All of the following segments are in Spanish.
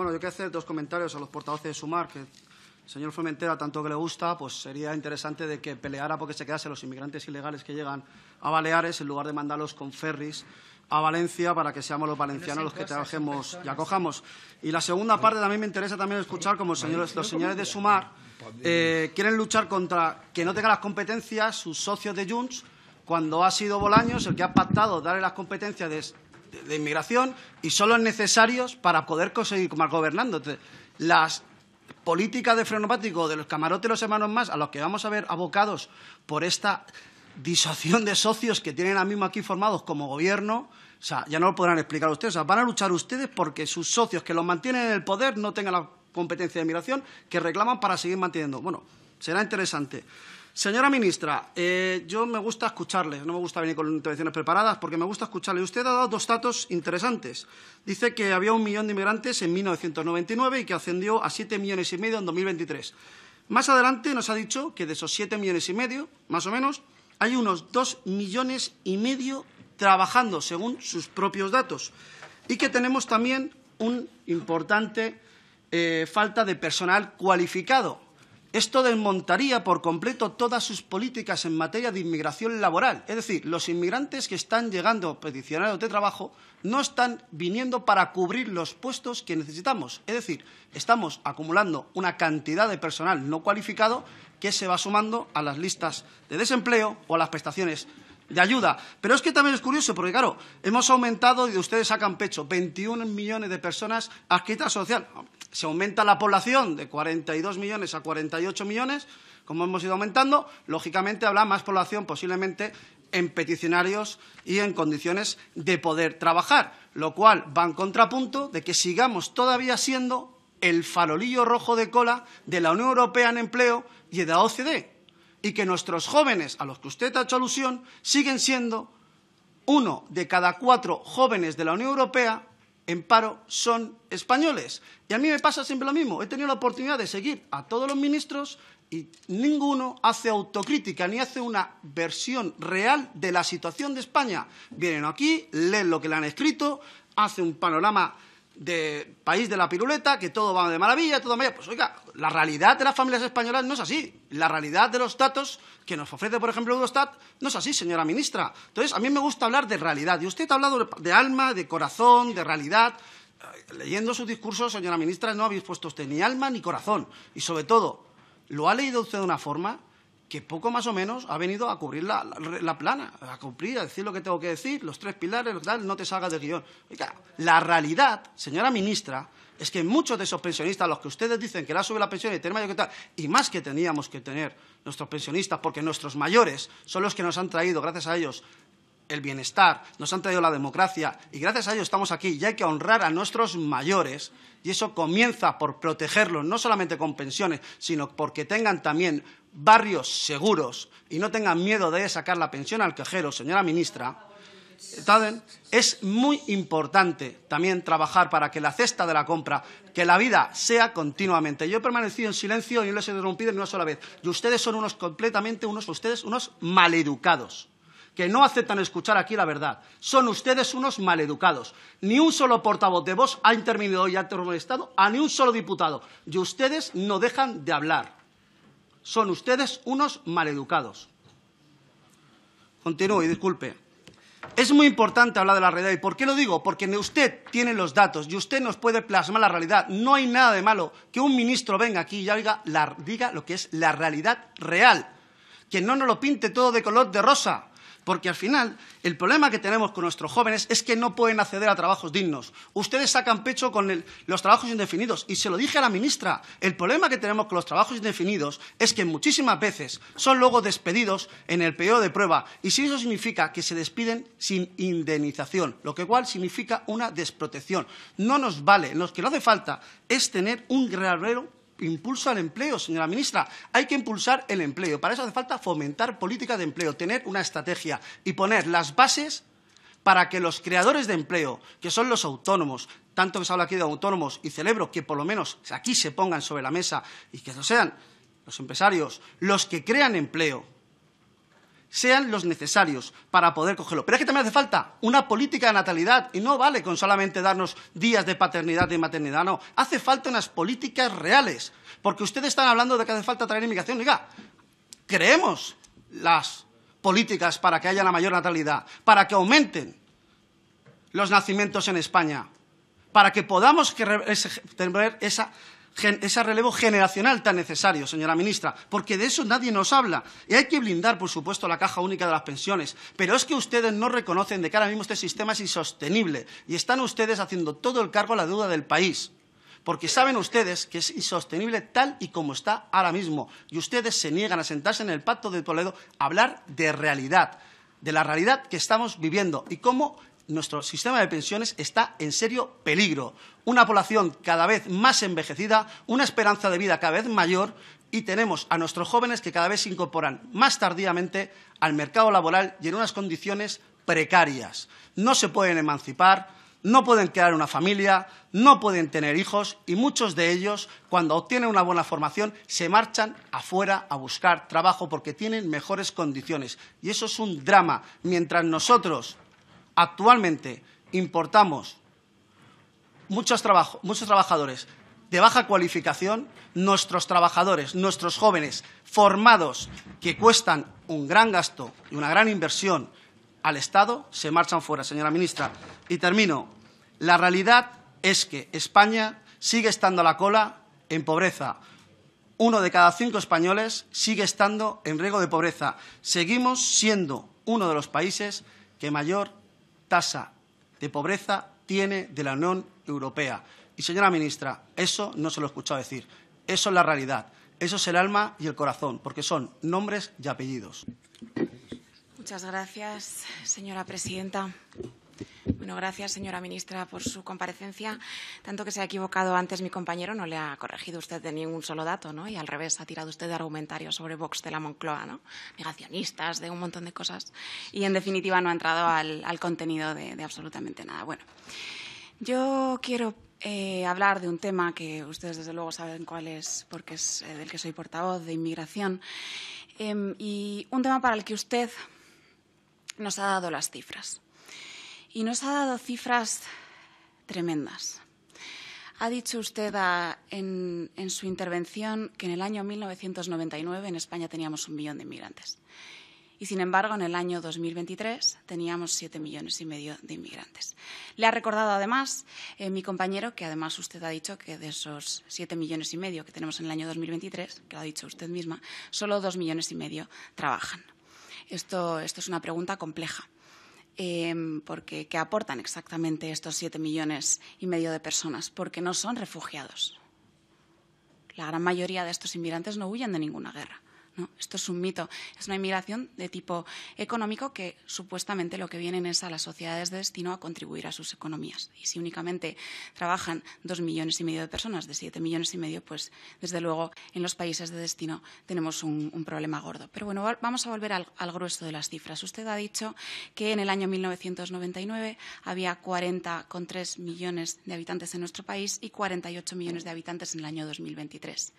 Bueno, yo quiero hacer dos comentarios a los portavoces de Sumar, que el señor Fomentera, tanto que le gusta, pues sería interesante de que peleara porque se quedase los inmigrantes ilegales que llegan a Baleares en lugar de mandarlos con ferries a Valencia para que seamos los valencianos los que trabajemos y acojamos. Y la segunda parte también me interesa también escuchar como señores, los señores de Sumar eh, quieren luchar contra que no tenga las competencias sus socios de Junts cuando ha sido Bolaños el que ha pactado darle las competencias de de inmigración y son los necesarios para poder conseguir gobernando. las políticas de frenopático de los camarotes y los hermanos más, a los que vamos a ver abocados por esta disociación de socios que tienen ahora mismo aquí formados como gobierno, o sea, ya no lo podrán explicar ustedes. van a luchar ustedes porque sus socios que los mantienen en el poder no tengan la competencia de inmigración, que reclaman para seguir manteniendo. Bueno, será interesante. Señora ministra, eh, yo me gusta escucharle, no me gusta venir con intervenciones preparadas, porque me gusta escucharle. Usted ha dado dos datos interesantes. Dice que había un millón de inmigrantes en 1999 y que ascendió a siete millones y medio en 2023. Más adelante nos ha dicho que de esos siete millones y medio, más o menos, hay unos dos millones y medio trabajando, según sus propios datos, y que tenemos también una importante eh, falta de personal cualificado esto desmontaría por completo todas sus políticas en materia de inmigración laboral. Es decir, los inmigrantes que están llegando peticionarios de trabajo no están viniendo para cubrir los puestos que necesitamos. Es decir, estamos acumulando una cantidad de personal no cualificado que se va sumando a las listas de desempleo o a las prestaciones de ayuda. Pero es que también es curioso, porque claro, hemos aumentado, y de ustedes sacan pecho, 21 millones de personas adscritas social. Se aumenta la población de 42 millones a 48 millones, como hemos ido aumentando, lógicamente habrá más población posiblemente en peticionarios y en condiciones de poder trabajar, lo cual va en contrapunto de que sigamos todavía siendo el farolillo rojo de cola de la Unión Europea en empleo y de la OCDE y que nuestros jóvenes, a los que usted ha hecho alusión, siguen siendo uno de cada cuatro jóvenes de la Unión Europea en paro son españoles. Y a mí me pasa siempre lo mismo. He tenido la oportunidad de seguir a todos los ministros y ninguno hace autocrítica ni hace una versión real de la situación de España. Vienen aquí, leen lo que le han escrito, hacen un panorama de país de la piruleta, que todo va de maravilla, todo maravilla. Pues oiga, la realidad de las familias españolas no es así. La realidad de los datos que nos ofrece, por ejemplo, Eurostat, no es así, señora ministra. Entonces, a mí me gusta hablar de realidad. Y usted ha hablado de alma, de corazón, de realidad. Leyendo su discurso, señora ministra, no habéis puesto usted ni alma ni corazón. Y sobre todo, lo ha leído usted de una forma que poco más o menos ha venido a cubrir la, plana, a cumplir, a decir lo que tengo que decir, los tres pilares, tal, no te salga de guión. la realidad, señora ministra, es que muchos de esos pensionistas, los que ustedes dicen que la sube la pensión y mayor que tal, y más que teníamos que tener nuestros pensionistas, porque nuestros mayores son los que nos han traído, gracias a ellos, el bienestar, nos han traído la democracia y gracias a ello estamos aquí y hay que honrar a nuestros mayores y eso comienza por protegerlos, no solamente con pensiones, sino porque tengan también barrios seguros y no tengan miedo de sacar la pensión al cajero, señora ministra. Es muy importante también trabajar para que la cesta de la compra, que la vida sea continuamente. Yo he permanecido en silencio y no les he interrumpido ni una sola vez. Y ustedes son unos completamente, unos ustedes, unos maleducados que no aceptan escuchar aquí la verdad. Son ustedes unos maleducados. Ni un solo portavoz de voz ha intervenido y ha Estado a ni un solo diputado. Y ustedes no dejan de hablar. Son ustedes unos maleducados. Continúo y disculpe. Es muy importante hablar de la realidad. ¿Y por qué lo digo? Porque usted tiene los datos y usted nos puede plasmar la realidad. No hay nada de malo que un ministro venga aquí y diga lo que es la realidad real. Que no nos lo pinte todo de color de rosa. Porque al final, el problema que tenemos con nuestros jóvenes es que no pueden acceder a trabajos dignos. Ustedes sacan pecho con los trabajos indefinidos. Y se lo dije a la ministra, el problema que tenemos con los trabajos indefinidos es que muchísimas veces son luego despedidos en el periodo de prueba. Y si eso significa que se despiden sin indemnización, lo que cual significa una desprotección. No nos vale. Lo que no hace falta es tener un guerrero Impulso al empleo, señora ministra. Hay que impulsar el empleo. Para eso hace falta fomentar políticas de empleo, tener una estrategia y poner las bases para que los creadores de empleo, que son los autónomos, tanto que se habla aquí de autónomos y celebro que por lo menos aquí se pongan sobre la mesa y que lo sean los empresarios los que crean empleo, sean los necesarios para poder cogerlo. Pero es que también hace falta una política de natalidad y no vale con solamente darnos días de paternidad y maternidad, no. Hace falta unas políticas reales, porque ustedes están hablando de que hace falta traer inmigración. Diga, creemos las políticas para que haya la mayor natalidad, para que aumenten los nacimientos en España, para que podamos tener esa ese relevo generacional tan necesario, señora ministra, porque de eso nadie nos habla. Y hay que blindar, por supuesto, la caja única de las pensiones, pero es que ustedes no reconocen de que ahora mismo este sistema es insostenible y están ustedes haciendo todo el cargo a la deuda del país. Porque saben ustedes que es insostenible tal y como está ahora mismo. Y ustedes se niegan a sentarse en el Pacto de Toledo a hablar de realidad, de la realidad que estamos viviendo y cómo nuestro sistema de pensiones está en serio peligro. Una población cada vez más envejecida, una esperanza de vida cada vez mayor y tenemos a nuestros jóvenes que cada vez se incorporan más tardíamente al mercado laboral y en unas condiciones precarias. No se pueden emancipar, no pueden crear una familia, no pueden tener hijos y muchos de ellos, cuando obtienen una buena formación, se marchan afuera a buscar trabajo porque tienen mejores condiciones. Y eso es un drama. Mientras nosotros actualmente importamos muchos, muchos trabajadores de baja cualificación, nuestros trabajadores, nuestros jóvenes formados que cuestan un gran gasto y una gran inversión al Estado, se marchan fuera, señora ministra. Y termino. La realidad es que España sigue estando a la cola en pobreza. Uno de cada cinco españoles sigue estando en riesgo de pobreza. Seguimos siendo uno de los países que mayor tasa de pobreza tiene de la Unión Europea. Y señora ministra, eso no se lo he escuchado decir. Eso es la realidad. Eso es el alma y el corazón, porque son nombres y apellidos. Muchas gracias, señora presidenta. Bueno, gracias, señora ministra, por su comparecencia. Tanto que se ha equivocado antes mi compañero, no le ha corregido usted de ningún solo dato, ¿no? Y al revés, ha tirado usted de argumentario sobre Vox de la Moncloa, ¿no? Negacionistas, de un montón de cosas. Y, en definitiva, no ha entrado al, contenido de, absolutamente nada. Bueno, yo quiero eh, hablar de un tema que ustedes, desde luego, saben cuál es, porque es eh, del que soy portavoz, de inmigración. Em, y un tema para el que usted nos ha dado las cifras y nos ha dado cifras tremendas. Ha dicho usted en, su intervención que en el año 1999 en España teníamos un millón de inmigrantes y, sin embargo, en el año 2023 teníamos siete millones y medio de inmigrantes. Le ha recordado, además, eh, mi compañero que, además, usted ha dicho que de esos siete millones y medio que tenemos en el año 2023, que lo ha dicho usted misma, solo dos millones y medio trabajan. esto es una pregunta compleja eh, porque ¿qué aportan exactamente estos siete millones y medio de personas? Porque no son refugiados. La gran mayoría de estos inmigrantes no huyen de ninguna guerra. Esto es un mito. Es una inmigración de tipo económico que supuestamente lo que vienen es a las sociedades de destino a contribuir a sus economías. Y si únicamente trabajan dos millones y medio de personas de siete millones y medio, pues desde luego en los países de destino tenemos un, problema gordo. Pero bueno, vamos a volver al, al, grueso de las cifras. Usted ha dicho que en el año 1999 había 40,3 millones de habitantes en nuestro país y 48 millones de habitantes en el año 2023.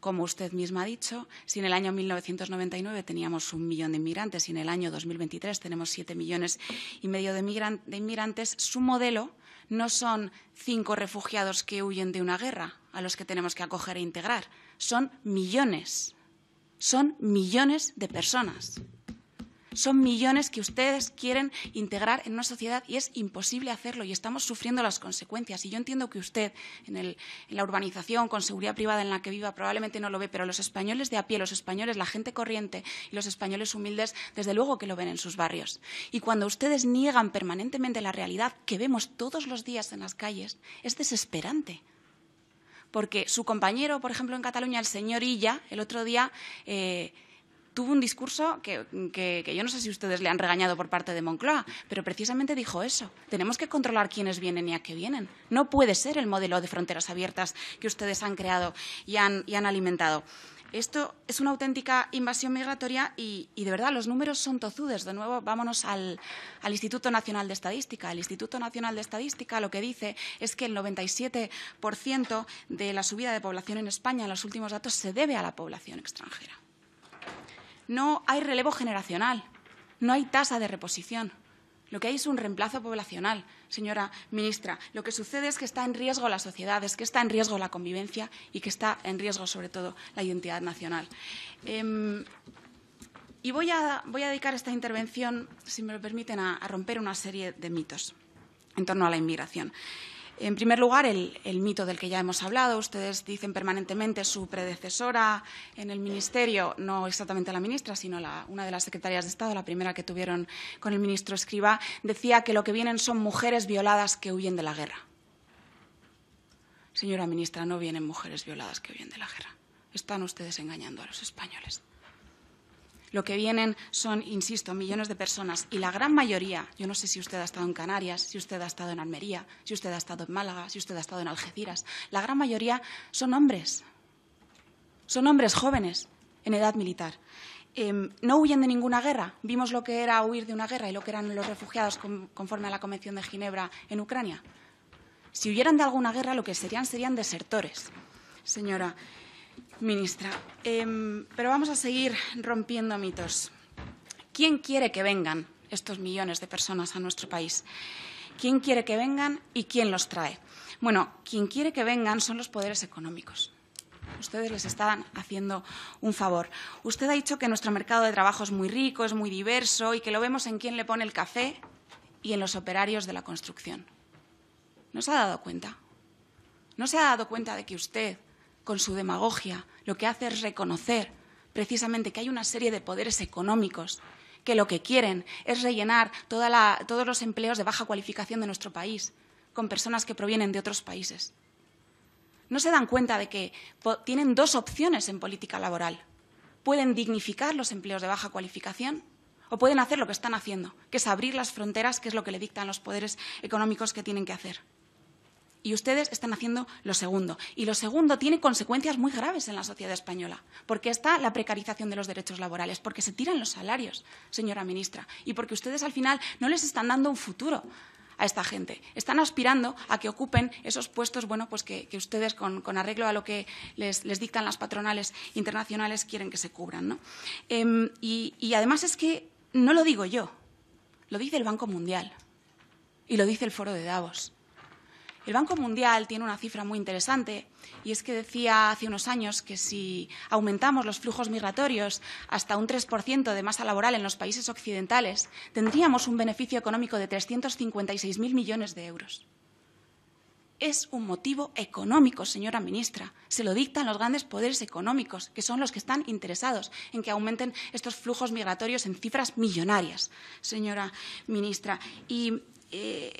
Como usted misma ha dicho, si en el año 1999 teníamos un millón de inmigrantes y en el año 2023 tenemos siete millones y medio de, de inmigrantes, su modelo no son cinco refugiados que huyen de una guerra a los que tenemos que acoger e integrar, son millones, son millones de personas. Son millones que ustedes quieren integrar en una sociedad y es imposible hacerlo y estamos sufriendo las consecuencias. Y yo entiendo que usted, en, la urbanización, con seguridad privada en la que viva, probablemente no lo ve, pero los españoles de a pie, los españoles, la gente corriente y los españoles humildes, desde luego que lo ven en sus barrios. Y cuando ustedes niegan permanentemente la realidad que vemos todos los días en las calles, es desesperante porque su compañero, por ejemplo, en Cataluña, el señor Illa, el otro día eh, tuvo un discurso que, yo no sé si ustedes le han regañado por parte de Moncloa, pero precisamente dijo eso. Tenemos que controlar quiénes vienen y a qué vienen. No puede ser el modelo de fronteras abiertas que ustedes han creado y han, alimentado. Esto es una auténtica invasión migratoria y, de verdad los números son tozudes. De nuevo, vámonos al, al, Instituto Nacional de Estadística. El Instituto Nacional de Estadística lo que dice es que el 97% de la subida de población en España en los últimos datos se debe a la población extranjera. No hay relevo generacional, no hay tasa de reposición. Lo que hay es un reemplazo poblacional, señora ministra. Lo que sucede es que está en riesgo la sociedad, es que está en riesgo la convivencia y que está en riesgo, sobre todo, la identidad nacional. Em, y voy a, dedicar esta intervención, si me lo permiten, a romper una serie de mitos en torno a la inmigración. En primer lugar, el, mito del que ya hemos hablado. Ustedes dicen permanentemente su predecesora en el Ministerio, no exactamente la ministra, sino una de las secretarias de Estado, la primera que tuvieron con el ministro Escriba, decía que lo que vienen son mujeres violadas que huyen de la guerra. Señora ministra, no vienen mujeres violadas que huyen de la guerra. Están ustedes engañando a los españoles. Lo que vienen son, insisto, millones de personas y la gran mayoría, yo no sé si usted ha estado en Canarias, si usted ha estado en Almería, si usted ha estado en Málaga, si usted ha estado en Algeciras, la gran mayoría son hombres. Son hombres jóvenes en edad militar. Em, no huyen de ninguna guerra. Vimos lo que era huir de una guerra y lo que eran los refugiados conforme a la Convención de Ginebra en Ucrania. Si huyeran de alguna guerra, lo que serían serían desertores. Señora, Ministra, em, pero vamos a seguir rompiendo mitos. ¿Quién quiere que vengan estos millones de personas a nuestro país? ¿Quién quiere que vengan y quién los trae? Bueno, quien quiere que vengan son los poderes económicos. Ustedes les estaban haciendo un favor. Usted ha dicho que nuestro mercado de trabajo es muy rico, es muy diverso y que lo vemos en quién le pone el café y en los operarios de la construcción. ¿No se ha dado cuenta? ¿No se ha dado cuenta de que usted con su demagogia lo que hace es reconocer precisamente que hay una serie de poderes económicos que lo que quieren es rellenar todos los empleos de baja cualificación de nuestro país con personas que provienen de otros países. No se dan cuenta de que tienen dos opciones en política laboral. Pueden dignificar los empleos de baja cualificación o pueden hacer lo que están haciendo, que es abrir las fronteras, que es lo que le dictan los poderes económicos que tienen que hacer y ustedes están haciendo lo segundo. Y lo segundo tiene consecuencias muy graves en la sociedad española, porque está la precarización de los derechos laborales, porque se tiran los salarios, señora ministra, y porque ustedes al final no les están dando un futuro a esta gente. Están aspirando a que ocupen esos puestos bueno, pues que, ustedes, con, arreglo a lo que les, dictan las patronales internacionales, quieren que se cubran. ¿no? Em, y además es que no lo digo yo, lo dice el Banco Mundial y lo dice el Foro de Davos. El Banco Mundial tiene una cifra muy interesante y es que decía hace unos años que si aumentamos los flujos migratorios hasta un 3% de masa laboral en los países occidentales, tendríamos un beneficio económico de 356.000 millones de euros. Es un motivo económico, señora ministra. Se lo dictan los grandes poderes económicos, que son los que están interesados en que aumenten estos flujos migratorios en cifras millonarias, señora ministra. Y eh,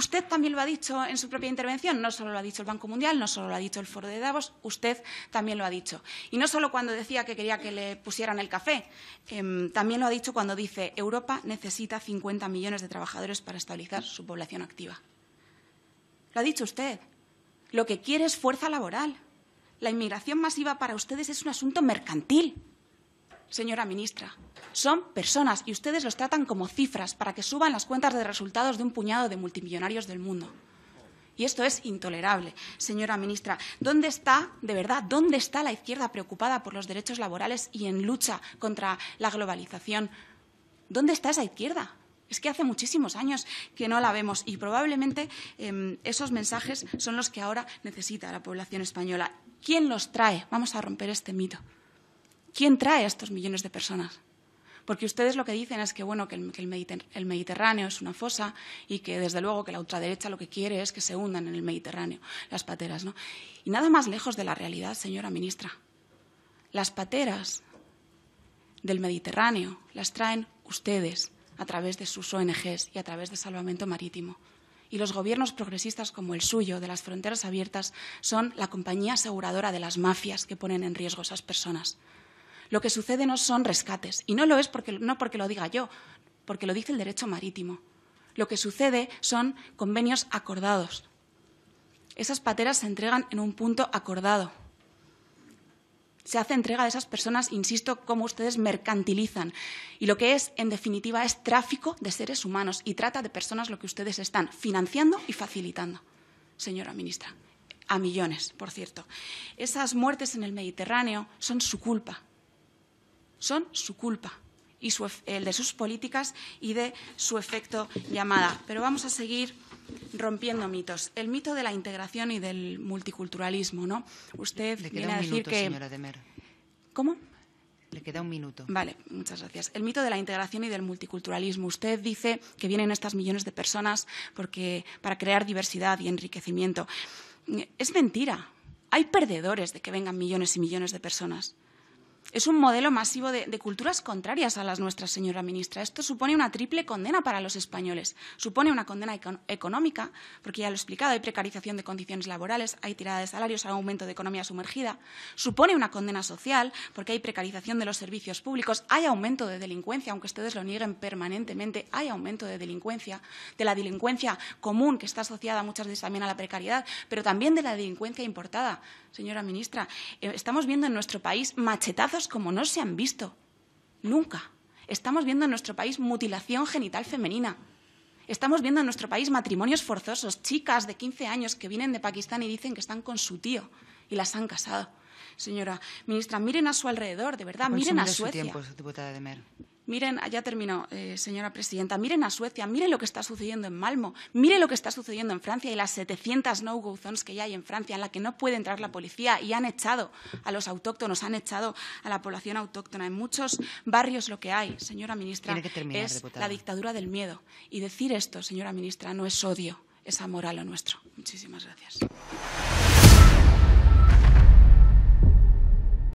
Usted también lo ha dicho en su propia intervención, no solo lo ha dicho el Banco Mundial, no solo lo ha dicho el Foro de Davos, usted también lo ha dicho. Y no solo cuando decía que quería que le pusieran el café, em, también lo ha dicho cuando dice Europa necesita 50 millones de trabajadores para estabilizar su población activa. Lo ha dicho usted. Lo que quiere es fuerza laboral. La inmigración masiva para ustedes es un asunto mercantil señora ministra. Son personas y ustedes los tratan como cifras para que suban las cuentas de resultados de un puñado de multimillonarios del mundo. Y esto es intolerable, señora ministra. ¿Dónde está, de verdad, dónde está la izquierda preocupada por los derechos laborales y en lucha contra la globalización? ¿Dónde está esa izquierda? Es que hace muchísimos años que no la vemos y probablemente em, esos mensajes son los que ahora necesita la población española. ¿Quién los trae? Vamos a romper este mito. ¿Quién trae a estos millones de personas? Porque ustedes lo que dicen es que, bueno, el, Mediterráneo es una fosa y que, desde luego, que la ultraderecha lo que quiere es que se hundan en el Mediterráneo las pateras. ¿no? Y nada más lejos de la realidad, señora ministra. Las pateras del Mediterráneo las traen ustedes a través de sus ONGs y a través de salvamento marítimo. Y los gobiernos progresistas como el suyo, de las fronteras abiertas, son la compañía aseguradora de las mafias que ponen en riesgo a esas personas. Lo que sucede no son rescates, y no lo es porque, no porque lo diga yo, porque lo dice el derecho marítimo. Lo que sucede son convenios acordados. Esas pateras se entregan en un punto acordado. Se hace entrega de esas personas, insisto, como ustedes mercantilizan. Y lo que es, en definitiva, es tráfico de seres humanos y trata de personas lo que ustedes están financiando y facilitando, señora ministra. A millones, por cierto. Esas muertes en el Mediterráneo son su culpa, son su culpa y el de sus políticas y de su efecto llamada. Pero vamos a seguir rompiendo mitos. El mito de la integración y del multiculturalismo, ¿no? Usted Le decir que... ¿Cómo? Le queda un minuto. Vale, muchas gracias. El mito de la integración y del multiculturalismo. Usted dice que vienen estas millones de personas porque, para crear diversidad y enriquecimiento. Es mentira. Hay perdedores de que vengan millones y millones de personas es un modelo masivo de, culturas contrarias a las nuestras, señora ministra. Esto supone una triple condena para los españoles. Supone una condena económica, porque ya lo he explicado, hay precarización de condiciones laborales, hay tirada de salarios, hay aumento de economía sumergida. Supone una condena social, porque hay precarización de los servicios públicos, hay aumento de delincuencia, aunque ustedes lo nieguen permanentemente, hay aumento de delincuencia, de la delincuencia común que está asociada muchas veces también a la precariedad, pero también de la delincuencia importada. Señora ministra, eh, estamos viendo en nuestro país machetazos como no se han visto. Nunca. Estamos viendo en nuestro país mutilación genital femenina. Estamos viendo en nuestro país matrimonios forzosos, chicas de 15 años que vienen de Pakistán y dicen que están con su tío y las han casado. Señora ministra, miren a su alrededor, de verdad, miren a Suecia. Su miren, ah, ya terminó, eh, señora presidenta, miren a Suecia, miren lo que está sucediendo en Malmo, miren lo que está sucediendo en Francia y las 700 no-go zones que ya hay en Francia, en la que no puede entrar la policía y han echado a los autóctonos, han echado a la población autóctona. En muchos barrios lo que hay, señora ministra, es la dictadura del miedo. Y decir esto, señora ministra, no es odio, es amor a lo nuestro. Muchísimas gracias.